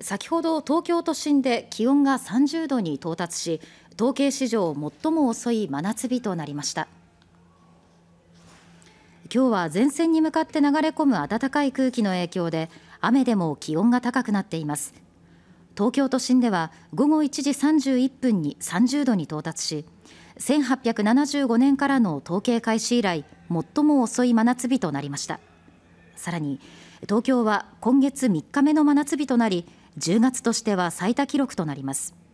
先ほど東京都心で気温が30度に到達し統計史上最も遅い真夏日となりました今日は前線に向かって流れ込む暖かい空気の影響で雨でも気温が高くなっています東京都心では午後1時31分に30度に到達し1875年からの統計開始以来最も遅い真夏日となりました。さらに東京は今月3日目の真夏日となり10月としては最多記録となります